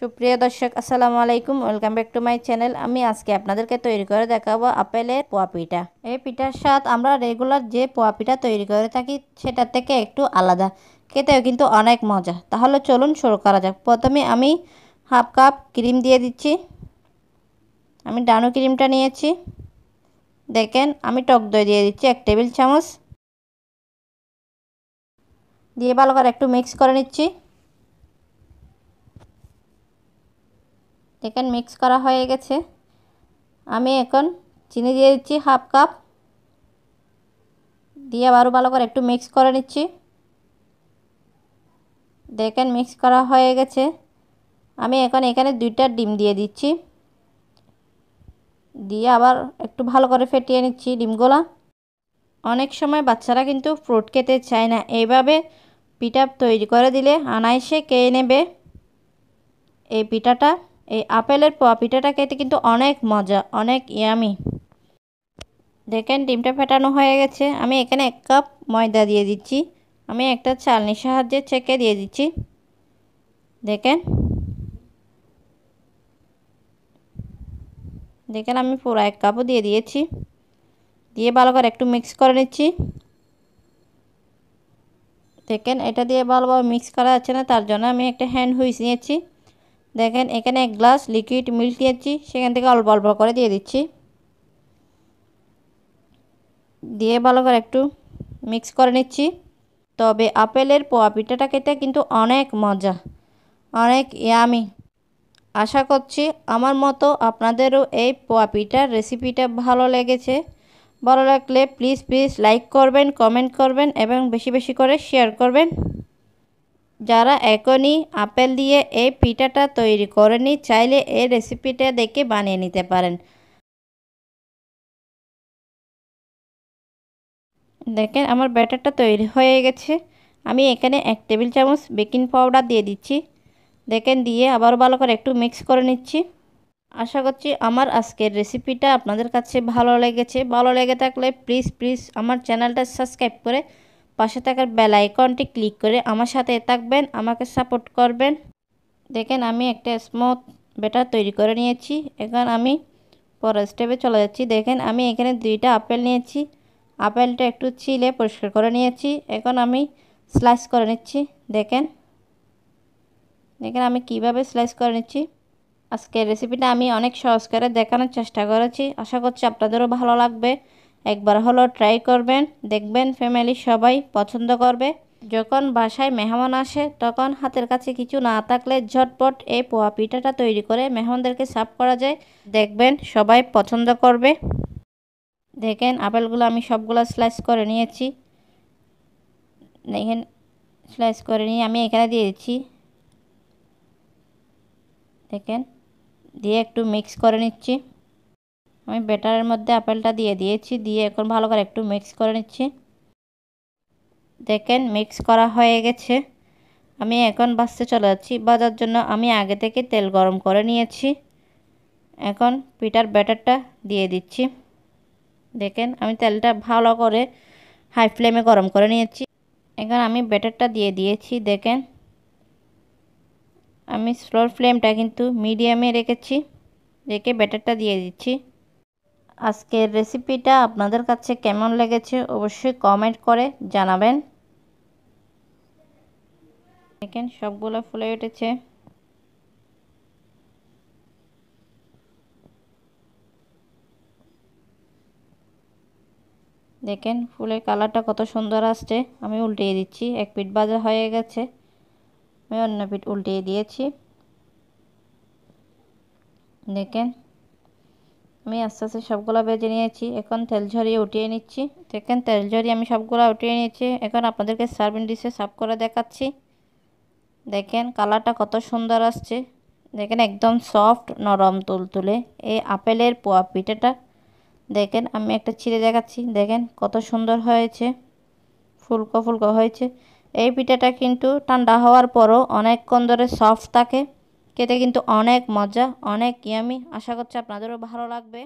সুপ্রিয় দর্শক আসসালামু আলাইকুম welcome back to my channel আমি আজকে আপনাদেরকে তৈরি করে দেখাবো আপেলের পোয়া পিঠা এই পিঠার স্বাদ আমরা রেগুলার যে পোয়া পিঠা তৈরি করে থাকি সেটা থেকে একটু আলাদা খেতেও কিন্তু অনেক মজা তাহলে চলুন শুরু করা যাক প্রথমে আমি হাফ কাপ ক্রিম দিয়ে দিচ্ছি আমি ডানো ক্রিমটা নিয়েছি দেখেন আমি টক দই দিয়ে দিচ্ছি এক টেবিল চামচ দিয়ে ভালো করে একটু মিক্স করে নিচ্ছি দেখেন মিক্স করা হয়ে গেছে আমি এখন চিনি দিয়ে দিচ্ছি হাফ কাপ দিয়ে আবারও ভালো করে একটু মিক্স করে নিচ্ছি দেখেন মিক্স করা হয়ে গেছে আমি এখন এখানে দুইটা ডিম দিয়ে দিচ্ছি দিয়ে আবার একটু ভালো করে ফেটিয়ে নিচ্ছি ডিমগুলা অনেক সময় বাচ্চারা কিন্তু ফ্রুট খেতে চায় না এইভাবে পিঠা তৈরি করে দিলে আনাইসে কে নেবে এই পিঠাটা এই আপেলের পোয়া পিঠাটা খেতে কিন্তু অনেক মজা অনেক ইয়ামি দেখেন ডিমটা ফেটানো হয়ে গেছে আমি এখানে এক কাপ ময়দা দিয়ে দিচ্ছি আমি একটা চালনির সাহায্যে ছেঁকে দিয়ে দিচ্ছি দেখেন দেখেন আমি পুরো এক কাপও দিয়ে দিয়েছি দিয়ে ভালো করে একটু মিক্স করে নিচ্ছি দেখেন এটা দিয়ে ভালোভাবে মিক্স করা যাচ্ছে না তার জন্য আমি একটা হ্যান্ড হুইস নিয়েছি দেখেন এখানে এক গ্লাস লিকুইড মিল্ক দিয়েছি সেখান থেকে অল্প অল্প করে দিয়ে দিচ্ছি দিয়ে ভালো করে একটু মিক্স করে নিচ্ছি তবে আপেলের পোয়া পিঠাটা খেতে কিন্তু অনেক মজা অনেক ইয়ামি আশা করছি আমার মতো আপনাদেরও এই পোয়া পিঠার রেসিপিটা ভালো লেগেছে ভালো লাগলে প্লিজ প্লিজ লাইক করবেন কমেন্ট করবেন এবং বেশি বেশি করে শেয়ার করবেন যারা এখনই আপেল দিয়ে এই পিঠাটা তৈরি করেনি চাইলে এই রেসিপিটা দেখে বানিয়ে নিতে পারেন দেখেন আমার ব্যাটারটা তৈরি হয়ে গেছে আমি এখানে এক টেবিল চামচ বেকিং পাউডার দিয়ে দিচ্ছি দেখেন দিয়ে আবার ভালো করে একটু মিক্স করে নিচ্ছি আশা করছি আমার আজকের রেসিপিটা আপনাদের কাছে ভালো লেগেছে ভালো লেগে থাকলে প্লিজ প্লিজ আমার চ্যানেলটা সাবস্ক্রাইব করে পাশে থাকার বেল আইকনটি ক্লিক করে আমার সাথে থাকবেন আমাকে সাপোর্ট করবেন দেখেন আমি একটা স্মুথ বেটার তৈরি করে নিয়েছি এখন আমি পরের স্টেপে চলে যাচ্ছি দেখেন আমি এখানে দুইটা আপেল নিয়েছি আপেলটা একটু ছিলে পরিষ্কার করে নিয়েছি এখন আমি স্লাইস করে নিচ্ছি দেখেন দেখেন আমি কিভাবে স্লাইস করে নিচ্ছি আজকের রেসিপিটা আমি অনেক সহজ করে দেখানোর চেষ্টা করেছি আশা করছি আপনাদেরও ভালো লাগবে একবার হলো ট্রাই করবেন দেখবেন ফ্যামিলির সবাই পছন্দ করবে যখন বাসায় মেহমান আসে তখন হাতের কাছে কিছু না থাকলে ঝটপট এই পোয়া পিঠাটা তৈরি করে মেহমানদেরকে সার্ভ করা যায় দেখবেন সবাই পছন্দ করবে দেখেন আপেলগুলো আমি সবগুলো স্লাইস করে নিয়েছি দেখেন স্লাইস করে নিয়ে আমি এখানে দিয়ে দিচ্ছি দেখেন দিয়ে একটু মিক্স করে নিচ্ছি আমি ব্যাটারের মধ্যে আপেলটা দিয়ে দিয়েছি দিয়ে এখন ভালো করে একটু মিক্স করে নিচ্ছি দেখেন মিক্স করা হয়ে গেছে আমি এখন বাসতে চলে যাচ্ছি বাজার জন্য আমি আগে থেকে তেল গরম করে নিয়েছি এখন পিটার ব্যাটারটা দিয়ে দিচ্ছি দেখেন আমি তেলটা ভালো করে হাই ফ্লেমে গরম করে নিয়েছি এখন আমি ব্যাটারটা দিয়ে দিয়েছি দেখেন আমি স্লো ফ্লেমটা কিন্তু মিডিয়ামে রেখেছি রেখে ব্যাটারটা দিয়ে দিচ্ছি আজকের রেসিপিটা আপনাদের কাছে কেমন লেগেছে অবশ্যই কমেন্ট করে জানাবেন দেখেন সবগুলো ফুলে উঠেছে দেখেন ফুলের কালারটা কত সুন্দর আসছে আমি উল্টিয়ে দিচ্ছি এক পিঠ বাজা হয়ে গেছে আমি অন্য পিঠ উল্টিয়ে দিয়েছি দেখেন আমি আস্তে আস্তে সবগুলো বেজে নিয়েছি এখন তেল ঝরিয়ে উঠিয়ে নিচ্ছি দেখেন তেল ঝরিয়ে আমি সবগুলো উঠিয়ে নিয়েছি এখন আপনাদেরকে সার্ভিং ডিশে সাফ করে দেখাচ্ছি দেখেন কালারটা কত সুন্দর আসছে দেখেন একদম সফট নরম তুলতুলে এই আপেলের পোয়া পিঠাটা দেখেন আমি একটা ছিঁড়ে দেখাচ্ছি দেখেন কত সুন্দর হয়েছে ফুলকো ফুলকো হয়েছে এই পিঠাটা কিন্তু ঠান্ডা হওয়ার পরও অনেকক্ষণ ধরে সফট থাকে খেতে কিন্তু অনেক মজা অনেক ইয়ামি আশা করছি আপনাদেরও ভালো লাগবে